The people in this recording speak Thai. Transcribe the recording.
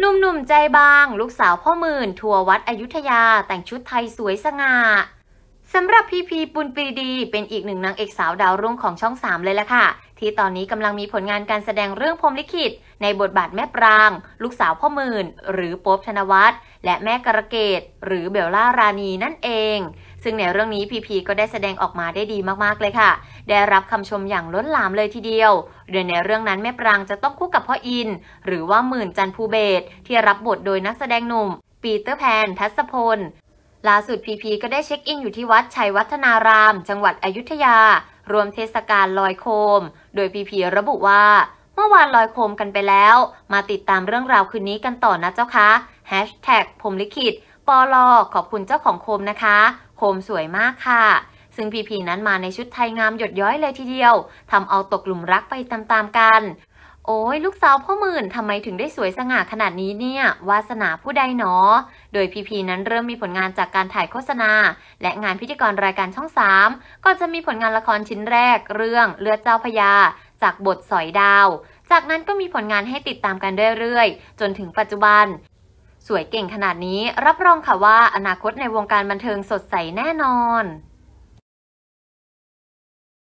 หนุ่มๆใจบาง ลูกสาวพ่อหมื่นทัววัดอยุธยา แต่งชุดไทยสวยสง่าสำหรับพีพีปุณปรีดี เป็นอีกหนึ่งนางเอกสาวดาวรุ่งของช่อง 3 เลยล่ะค่ะ ที่ตอนนี้กำลังมีผลงานการแสดงเรื่องพรมลิขิตในบทบาทแม่ปราง ลูกสาวพ่อหมื่นหรือป๊บธนวัฒน์และแม่กระเกตหรือเบลล่ารานีนั่นเอง ซึ่งในเรื่องนี้พีพีก็ได้แสดงออกมาได้ดีมากๆเลยค่ะ ได้รับคำชมอย่างล้นหลามเลยทีเดียวโดยในเรื่องนั้นแม่ปรางจะต้องคุพ่ออิน หรือว่าหมื่นจันภูเบศที่รับบทโดยนักแสดงหนุ่ม ปีเตอร์แพน ทัศพลล่าสุดพีพีก็ได้เช็คอินอยู่ที่วัดชัยวัฒนาราม จังหวัดอยุธยา รวมเทศกาลลอยโคม โดยพีพีระบุว่า เมื่อวานลอยโคมกันไปแล้ว มาติดตามเรื่องราวคืนนี้กันต่อนะเจ้าคะผมลิขิตปอลอขอบคุณเจ้าของโคมนะคะ โคมสวยมากค่ะ ซึ่งพีพีนั้นมาในชุดไทยงามหยดย้อยเลยทีเดียวทำเอาตกหลุมรักไปตามๆกันโอ้ยลูกสาวพ่อหมื่นทำไมถึงได้สวยสง่าขนาดนี้เนี่ย วาสนาผู้ใดหนอ โดยพีพีนั้นเริ่มมีผลงานจากการถ่ายโฆษณา และงานพิธีกรรายการช่องสามก็จะมีผลงานละครชิ้นแรกเรื่องเลือดเจ้าพยา จากบทสอยดาว จากนั้นก็มีผลงานให้ติดตามกันเรื่อยๆ จนถึงปัจจุบัน สวยเก่งขนาดนี้รับรองค่ะว่าอนาคตในวงการบันเทิงสดใสแน่นอน